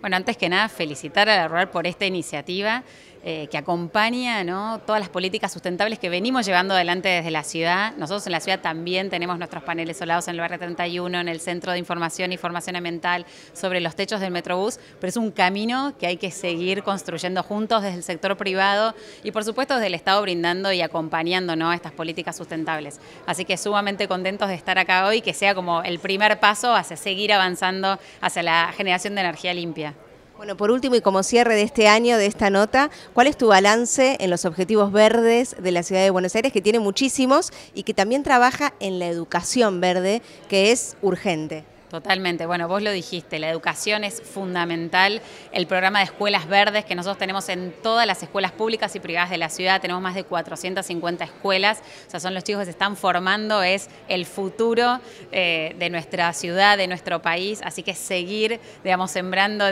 Bueno, antes que nada, felicitar a la Rural por esta iniciativa. Eh, que acompaña todas las políticas sustentables que venimos llevando adelante desde la ciudad. Nosotros en la ciudad también tenemos nuestros paneles solados en el barrio 31, en el Centro de Información y Formación Ambiental, sobre los techos del Metrobús, pero es un camino que hay que seguir construyendo juntos desde el sector privado y por supuesto desde el Estado brindando y acompañando estas políticas sustentables. Así que sumamente contentos de estar acá hoy, que sea como el primer paso hacia seguir avanzando hacia la generación de energía limpia. Bueno, por último y como cierre de este año, de esta nota, ¿cuál es tu balance en los objetivos verdes de la ciudad de Buenos Aires, que tiene muchísimos y que también trabaja en la educación verde, que es urgente? Totalmente, bueno, vos lo dijiste, la educación es fundamental. El programa de escuelas verdes que nosotros tenemos en todas las escuelas públicas y privadas de la ciudad, tenemos más de 450 escuelas, o sea, son los chicos que se están formando, es el futuro eh, de nuestra ciudad, de nuestro país, así que seguir, digamos, sembrando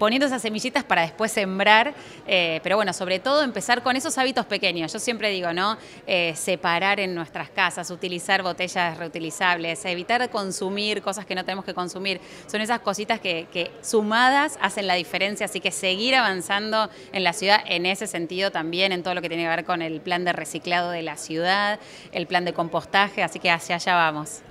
poniendo esas semillitas para después sembrar, eh, pero bueno, sobre todo empezar con esos hábitos pequeños. Yo siempre digo, ¿no? Eh, separar en nuestras casas, utilizar botellas reutilizables, evitar consumir cosas que no tenemos que consumir. Son esas cositas que sumadas hacen la diferencia, así que seguir avanzando en la ciudad en ese sentido también, en todo lo que tiene que ver con el plan de reciclado de la ciudad, el plan de compostaje, así que hacia allá vamos.